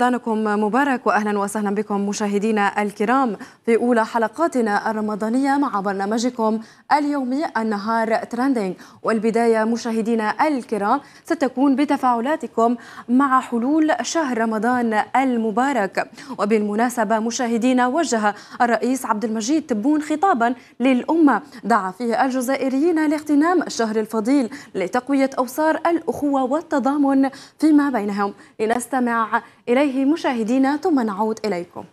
فقدانكم مبارك واهلا وسهلا بكم مشاهدينا الكرام في اولى حلقاتنا الرمضانيه مع برنامجكم اليومي النهار ترندينج والبدايه مشاهدينا الكرام ستكون بتفاعلاتكم مع حلول شهر رمضان المبارك وبالمناسبه مشاهدينا وجه الرئيس عبد المجيد تبون خطابا للامه دعا فيه الجزائريين لاغتنام الشهر الفضيل لتقويه اوصار الاخوه والتضامن فيما بينهم لنستمع اليه عليه مشاهدينا ثم نعود إليكم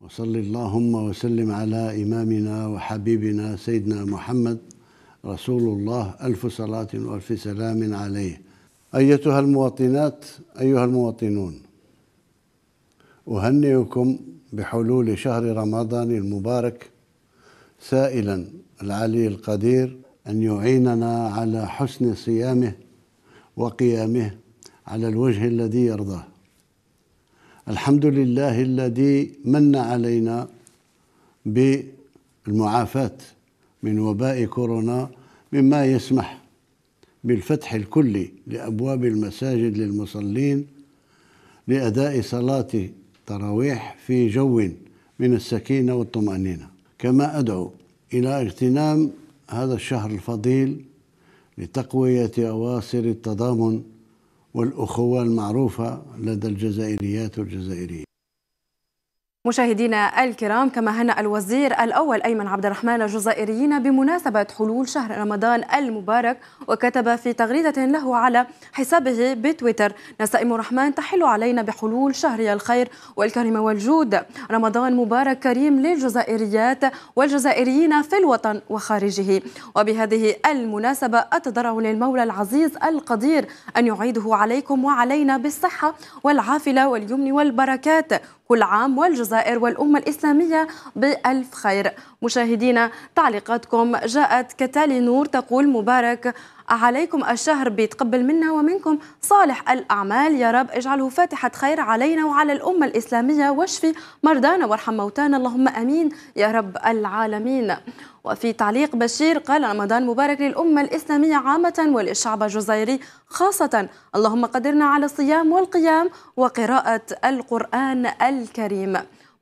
وصل اللهم وسلم على إمامنا وحبيبنا سيدنا محمد رسول الله ألف صلاة وألف سلام عليه أيتها المواطنات أيها المواطنون أهنئكم بحلول شهر رمضان المبارك سائلا العلي القدير أن يعيننا على حسن صيامه وقيامه على الوجه الذي يرضاه الحمد لله الذي من علينا بالمعافاة من وباء كورونا مما يسمح بالفتح الكلي لأبواب المساجد للمصلين لأداء صلاة تراويح في جو من السكينة والطمأنينة كما أدعو إلى اغتنام هذا الشهر الفضيل لتقوية أواصر التضامن والأخوة المعروفة لدى الجزائريات والجزائريين مشاهدينا الكرام كما هنأ الوزير الأول أيمن عبد الرحمن الجزائريين بمناسبة حلول شهر رمضان المبارك وكتب في تغريدة له على حسابه بتويتر نسائم الرحمن تحل علينا بحلول شهر الخير والكرم والجود رمضان مبارك كريم للجزائريات والجزائريين في الوطن وخارجه وبهذه المناسبة أتضرع للمولى العزيز القدير أن يعيده عليكم وعلينا بالصحة والعافلة واليمن والبركات كل عام والجزائر الجزائر والأمة الإسلامية بألف خير مشاهدينا تعليقاتكم جاءت كتالي نور تقول مبارك عليكم الشهر بيتقبل منا ومنكم صالح الأعمال يا رب اجعله فاتحة خير علينا وعلى الأمة الإسلامية واشفي مرضانا وارحم موتانا اللهم أمين يا رب العالمين وفي تعليق بشير قال رمضان مبارك للأمة الإسلامية عامة وللشعب الجزائري خاصة اللهم قدرنا على الصيام والقيام وقراءة القرآن الكريم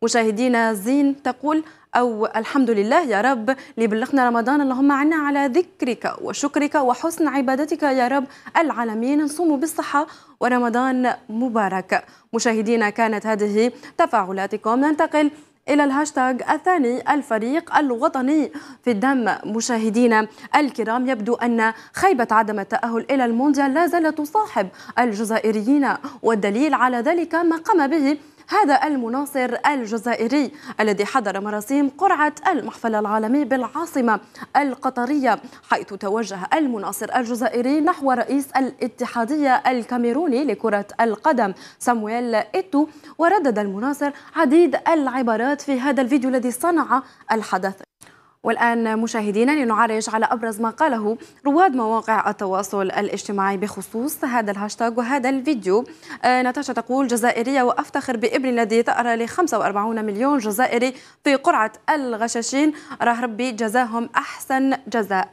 مشاهدينا زين تقول أو الحمد لله يا رب لبلغنا رمضان اللهم عنا على ذكرك وشكرك وحسن عبادتك يا رب العالمين نصوم بالصحة ورمضان مبارك مشاهدينا كانت هذه تفاعلاتكم ننتقل إلى الهاشتاج الثاني الفريق الوطني في الدم مشاهدينا الكرام يبدو أن خيبة عدم التأهل إلى المونديال لا زالت تصاحب الجزائريين والدليل على ذلك ما قام به هذا المناصر الجزائري الذي حضر مراسيم قرعة المحفل العالمي بالعاصمة القطرية حيث توجه المناصر الجزائري نحو رئيس الاتحادية الكاميروني لكرة القدم سامويل إتو وردد المناصر عديد العبارات في هذا الفيديو الذي صنع الحدث والآن مشاهدينا لنعرج على أبرز ما قاله رواد مواقع التواصل الاجتماعي بخصوص هذا الهاشتاج وهذا الفيديو آه، ناتاشا تقول جزائرية وأفتخر بابني الذي تأرى ل 45 مليون جزائري في قرعة الغشاشين راه ربي جزاهم أحسن جزاء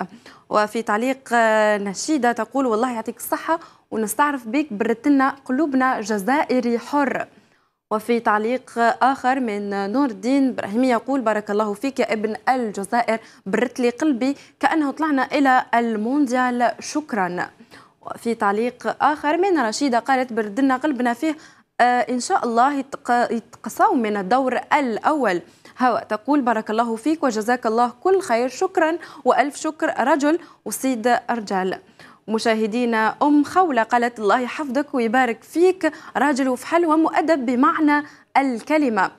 وفي تعليق آه، نشيدة تقول والله يعطيك الصحة ونستعرف بك بردت لنا قلوبنا جزائري حر وفي تعليق آخر من نور الدين إبراهيم يقول بارك الله فيك يا ابن الجزائر برت لي قلبي كأنه طلعنا إلى المونديال شكرا وفي تعليق آخر من رشيدة قالت بردنا قلبنا فيه آه، إن شاء الله يتقصوا من الدور الأول هوا تقول بارك الله فيك وجزاك الله كل خير شكرا وألف شكر رجل وسيد رجال مشاهدينا أم خولة قالت الله يحفظك ويبارك فيك راجل وفحل ومؤدب بمعنى الكلمة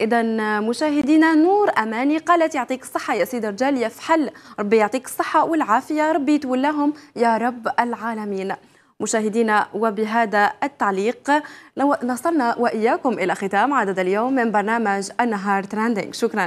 إذا مشاهدينا نور أماني قالت يعطيك الصحة يا سيد رجال يا فحل ربي يعطيك الصحة والعافية ربي يتولاهم يا رب العالمين مشاهدينا وبهذا التعليق وصلنا وإياكم إلى ختام عدد اليوم من برنامج النهار تراندينج شكرا